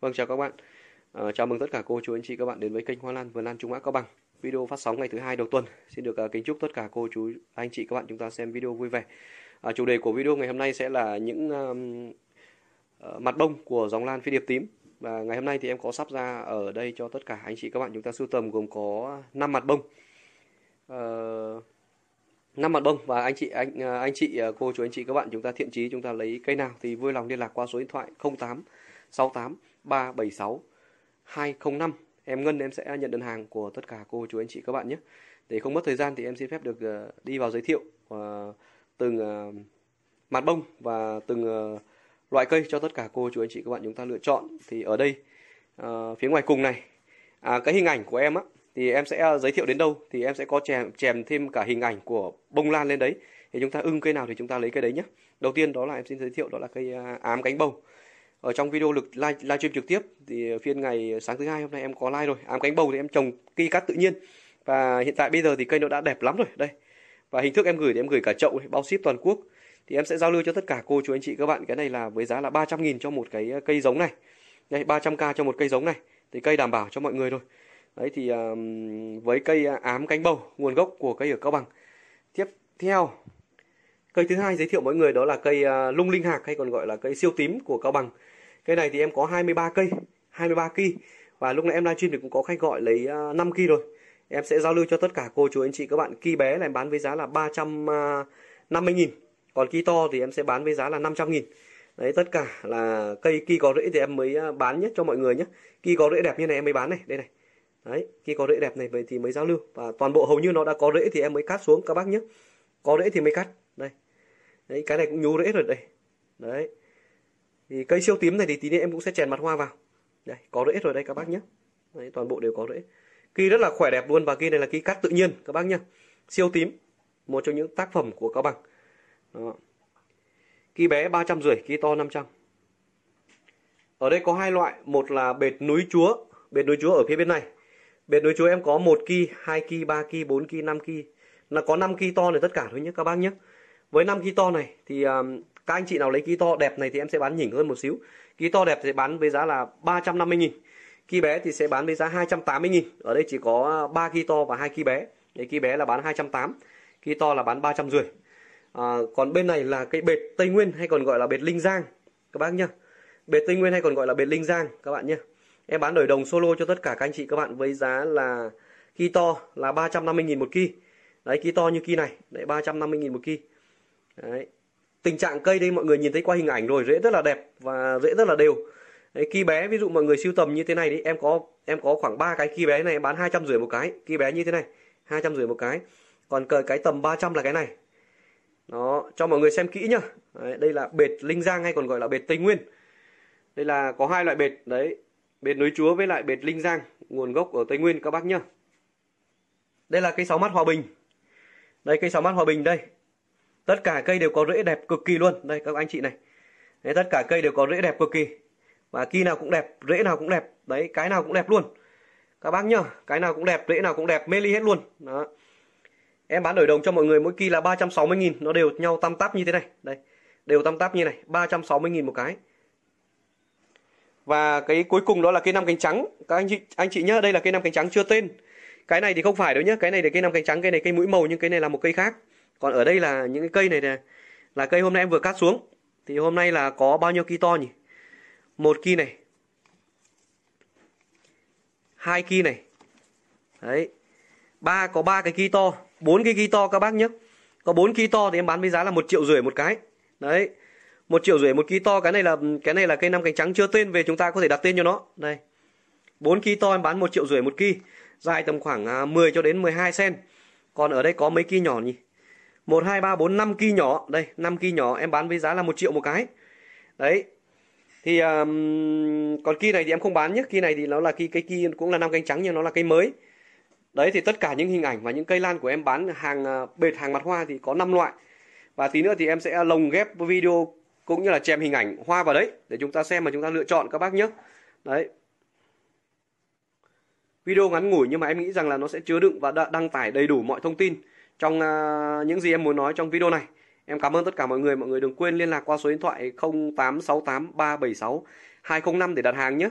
Vâng chào các bạn. À, chào mừng tất cả cô chú anh chị các bạn đến với kênh Hoa Lan Vườn Lan Trung Á Cao Bằng. Video phát sóng ngày thứ hai đầu tuần. Xin được uh, kính chúc tất cả cô chú anh chị các bạn chúng ta xem video vui vẻ. À, chủ đề của video ngày hôm nay sẽ là những uh, mặt bông của dòng lan phi điệp tím. Và ngày hôm nay thì em có sắp ra ở đây cho tất cả anh chị các bạn chúng ta sưu tầm gồm có 5 mặt bông. Uh, 5 mặt bông và anh chị anh anh chị cô chú anh chị các bạn chúng ta thiện chí chúng ta lấy cây nào thì vui lòng liên lạc qua số điện thoại 08 68 376 205. Em Ngân em sẽ nhận đơn hàng của tất cả cô chú anh chị các bạn nhé. Để không mất thời gian thì em xin phép được ờ, đi vào giới thiệu ờ, từng ờ, mặt bông và từng loại cây cho tất cả cô chú anh chị các bạn chúng ta lựa chọn. Thì ở đây phía ngoài cùng này à, cái hình ảnh của em á thì em sẽ giới thiệu đến đâu thì em sẽ có chèm chèm thêm cả hình ảnh của bông lan lên đấy thì chúng ta ưng cây nào thì chúng ta lấy cây đấy nhé đầu tiên đó là em xin giới thiệu đó là cây à, ám cánh bông ở trong video lực live live stream trực tiếp thì phiên ngày sáng thứ hai hôm nay em có like rồi ám cánh bầu thì em trồng cây cát tự nhiên và hiện tại bây giờ thì cây nó đã đẹp lắm rồi đây và hình thức em gửi thì em gửi cả chậu bao ship toàn quốc thì em sẽ giao lưu cho tất cả cô chú anh chị các bạn cái này là với giá là 300 000 cho một cái ờ, cây giống này đây 300k cho một cây giống này thì cây đảm bảo cho mọi người rồi đấy thì um, với cây ờ, ám cánh bầu nguồn gốc của cây ở cao bằng tiếp theo cây thứ hai giới thiệu mọi người đó là cây uh, lung linh hạc hay còn gọi là cây siêu tím của cao bằng cây này thì em có 23 cây 23 kg và lúc nãy em livestream thì cũng có khách gọi lấy 5 à, kg rồi em sẽ giao lưu cho tất cả cô chú anh chị các bạn ki bé là em bán với giá là 350 à, nghìn còn ki to thì em sẽ bán với giá là 500 nghìn đấy tất cả là cây ki có rễ thì em mới à, bán nhất cho mọi người nhé ki có rễ đẹp như này em mới bán này đây này đấy ki có rễ đẹp này thì mới giao lưu và toàn bộ hầu như nó đã có rễ thì em mới cắt xuống các bác nhé có rễ thì mới cắt đây đấy cái này cũng nhú rễ rồi đây đấy thì cây siêu tím này thì tí nữa em cũng sẽ chèn mặt hoa vào đây có rễ rồi đây các bác nhé đấy, toàn bộ đều có rễ kỳ rất là khỏe đẹp luôn và kỳ này là kỳ cắt tự nhiên các bác nhé siêu tím một trong những tác phẩm của cao bằng kỳ bé ba trăm rưỡi kỳ to 500 ở đây có hai loại một là bệt núi chúa bệt núi chúa ở phía bên này bệt núi chúa em có một kỳ hai kỳ ba kỳ bốn kỳ năm kỳ là có 5 kỳ to này tất cả thôi nhé các bác nhé với 5 kỳ to này thì à, các anh chị nào lấy ký to đẹp này thì em sẽ bán nhỉnh hơn một xíu ký to đẹp sẽ bán với giá là 350 000 ký bé thì sẽ bán với giá 280 000 ở đây chỉ có 3 ký to và hai ký bé để ký bé là bán 280 ký to là bán 350 à, còn bên này là cái bệt Tây Nguyên hay còn gọi là bệt Linh Giang các bác nhá bệt Tây Nguyên hay còn gọi là bệt Linh Giang các bạn nhá em bán đổi đồng solo cho tất cả các anh chị các bạn với giá là ký to là 350.000 một ký đấy ký to như ký này đấy 350.000 một ký đấy tình trạng cây đây mọi người nhìn thấy qua hình ảnh rồi rễ rất là đẹp và rễ rất là đều đấy, ki bé ví dụ mọi người siêu tầm như thế này đi em có em có khoảng 3 cái ki bé này bán hai trăm rưỡi một cái ki bé như thế này hai trăm rưỡi một cái còn cờ cái tầm 300 là cái này đó cho mọi người xem kỹ nhá đấy, đây là bệt linh giang hay còn gọi là bệt tây nguyên đây là có hai loại bệt đấy bệt núi chúa với lại bệt linh giang nguồn gốc ở tây nguyên các bác nhá đây là cây sáu mắt hòa bình đây cây sáu mắt hòa bình đây tất cả cây đều có rễ đẹp cực kỳ luôn đây các anh chị này đấy, tất cả cây đều có rễ đẹp cực kỳ và kỳ nào cũng đẹp rễ nào cũng đẹp đấy cái nào cũng đẹp luôn các bác nhá cái nào cũng đẹp rễ nào cũng đẹp mê ly hết luôn đó em bán đổi đồng cho mọi người mỗi kỳ là 360.000 nó đều nhau tam tắp như thế này đây đều tam tắp như này 360.000 một cái và cái cuối cùng đó là cây năm cánh trắng các anh chị anh chị nhá đây là cây năm cánh trắng chưa tên cái này thì không phải đâu nhá cái này là cây năm cánh trắng cây này cây mũi màu nhưng cái này là một cây khác còn ở đây là những cái cây này nè là cây hôm nay em vừa cắt xuống thì hôm nay là có bao nhiêu ki to nhỉ một ki này hai ki này đấy ba có ba cái ki to bốn cái ki to các bác nhé có bốn ki to thì em bán với giá là một triệu rưỡi một cái đấy một triệu rưỡi một ki to cái này là cái này là cây năm cánh trắng chưa tên về chúng ta có thể đặt tên cho nó đây bốn ki to em bán một triệu rưỡi một ki dài tầm khoảng 10 à, cho đến 12 sen còn ở đây có mấy ki nhỏ nhỉ 1, 2, 3, 4, 5 ki nhỏ Đây 5 ki nhỏ em bán với giá là 1 triệu một cái Đấy Thì um, còn ki này thì em không bán nhé Ki này thì nó là ki, cây ki cũng là năm cánh trắng nhưng nó là cây mới Đấy thì tất cả những hình ảnh và những cây lan của em bán hàng à, bệt hàng mặt hoa thì có 5 loại Và tí nữa thì em sẽ lồng ghép video cũng như là chèm hình ảnh hoa vào đấy để chúng ta xem mà chúng ta lựa chọn các bác nhé. Đấy. Video ngắn ngủi nhưng mà em nghĩ rằng là nó sẽ chứa đựng và đăng tải đầy đủ mọi thông tin trong à, những gì em muốn nói trong video này. Em cảm ơn tất cả mọi người. Mọi người đừng quên liên lạc qua số điện thoại 0868376205 để đặt hàng nhé.